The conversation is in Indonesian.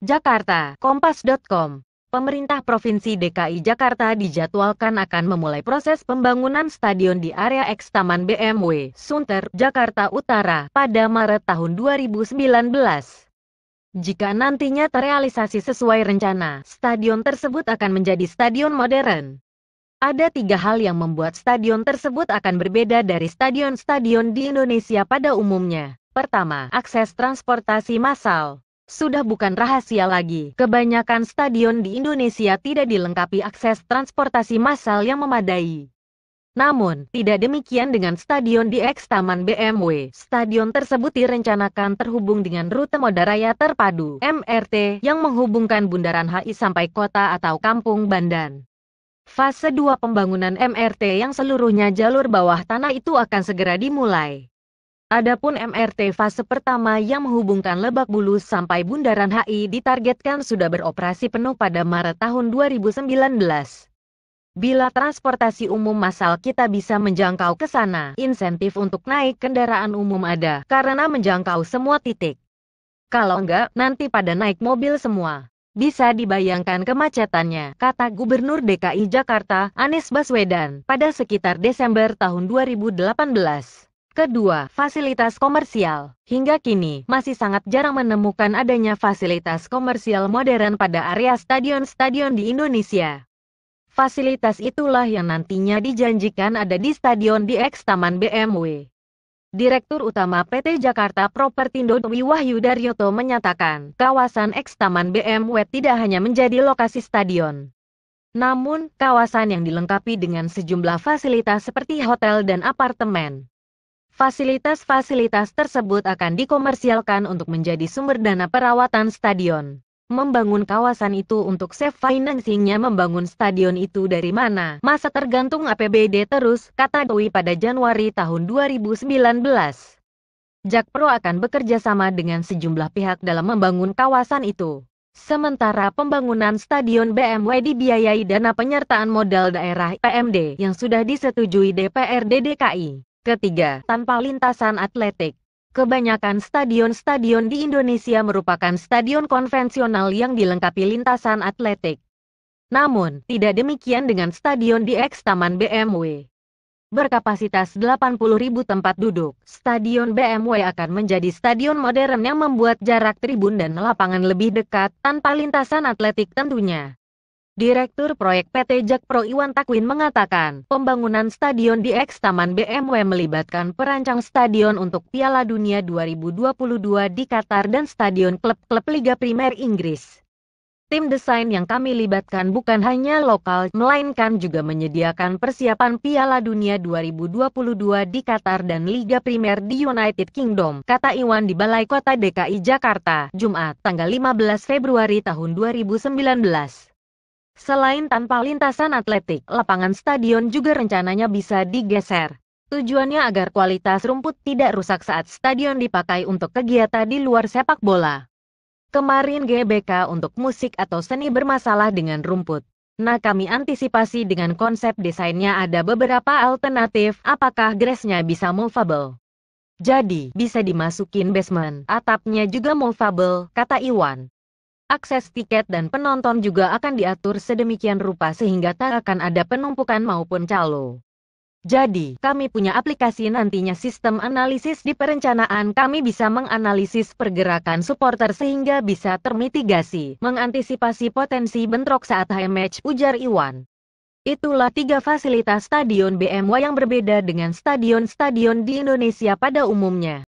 Jakarta, Kompas.com Pemerintah Provinsi DKI Jakarta dijadwalkan akan memulai proses pembangunan stadion di area eks Taman BMW, Sunter, Jakarta Utara, pada Maret tahun 2019. Jika nantinya terrealisasi sesuai rencana, stadion tersebut akan menjadi stadion modern. Ada tiga hal yang membuat stadion tersebut akan berbeda dari stadion-stadion di Indonesia pada umumnya. Pertama, akses transportasi massal sudah bukan rahasia lagi. Kebanyakan stadion di Indonesia tidak dilengkapi akses transportasi massal yang memadai. Namun, tidak demikian dengan stadion di X Taman BMW. Stadion tersebut direncanakan terhubung dengan rute moda raya terpadu MRT yang menghubungkan Bundaran HI sampai kota atau kampung Bandan. Fase 2 pembangunan MRT yang seluruhnya jalur bawah tanah itu akan segera dimulai. Adapun MRT fase pertama yang menghubungkan Lebak Bulus sampai Bundaran HI ditargetkan sudah beroperasi penuh pada Maret tahun 2019. Bila transportasi umum massal kita bisa menjangkau ke sana, insentif untuk naik kendaraan umum ada, karena menjangkau semua titik. Kalau enggak, nanti pada naik mobil semua. Bisa dibayangkan kemacetannya, kata Gubernur DKI Jakarta, Anies Baswedan, pada sekitar Desember tahun 2018. Kedua, fasilitas komersial. Hingga kini, masih sangat jarang menemukan adanya fasilitas komersial modern pada area stadion-stadion di Indonesia. Fasilitas itulah yang nantinya dijanjikan ada di Stadion di DX Taman BMW. Direktur Utama PT Jakarta Propertindo Dwi Wahyu Daryoto menyatakan, kawasan X Taman BMW tidak hanya menjadi lokasi stadion, namun, kawasan yang dilengkapi dengan sejumlah fasilitas seperti hotel dan apartemen. Fasilitas-fasilitas tersebut akan dikomersialkan untuk menjadi sumber dana perawatan stadion. Membangun kawasan itu untuk safe financingnya membangun stadion itu dari mana? Masa tergantung APBD terus, kata Dewi pada Januari tahun 2019. Jakpro akan bekerja sama dengan sejumlah pihak dalam membangun kawasan itu. Sementara pembangunan stadion BMW dibiayai dana penyertaan modal daerah PMD yang sudah disetujui DPRD DKI. Ketiga, tanpa lintasan atletik. Kebanyakan stadion-stadion di Indonesia merupakan stadion konvensional yang dilengkapi lintasan atletik. Namun, tidak demikian dengan stadion di X Taman BMW. Berkapasitas 80.000 tempat duduk, stadion BMW akan menjadi stadion modern yang membuat jarak tribun dan lapangan lebih dekat tanpa lintasan atletik tentunya. Direktur Proyek PT Jakpro Iwan Takwin mengatakan, pembangunan stadion di X Taman BMW melibatkan perancang stadion untuk Piala Dunia 2022 di Qatar dan stadion klub-klub Liga Primer Inggris. Tim desain yang kami libatkan bukan hanya lokal, melainkan juga menyediakan persiapan Piala Dunia 2022 di Qatar dan Liga Primer di United Kingdom, kata Iwan di Balai Kota DKI Jakarta, Jumat, tanggal 15 Februari tahun 2019. Selain tanpa lintasan atletik, lapangan stadion juga rencananya bisa digeser. Tujuannya agar kualitas rumput tidak rusak saat stadion dipakai untuk kegiatan di luar sepak bola. Kemarin GBK untuk musik atau seni bermasalah dengan rumput. Nah kami antisipasi dengan konsep desainnya ada beberapa alternatif apakah grassnya bisa movable. Jadi, bisa dimasukin basement, atapnya juga movable, kata Iwan. Akses tiket dan penonton juga akan diatur sedemikian rupa sehingga tak akan ada penumpukan maupun calo. Jadi, kami punya aplikasi nantinya sistem analisis di perencanaan kami bisa menganalisis pergerakan supporter sehingga bisa termitigasi, mengantisipasi potensi bentrok saat high match, ujar Iwan. Itulah tiga fasilitas stadion BMW yang berbeda dengan stadion-stadion di Indonesia pada umumnya.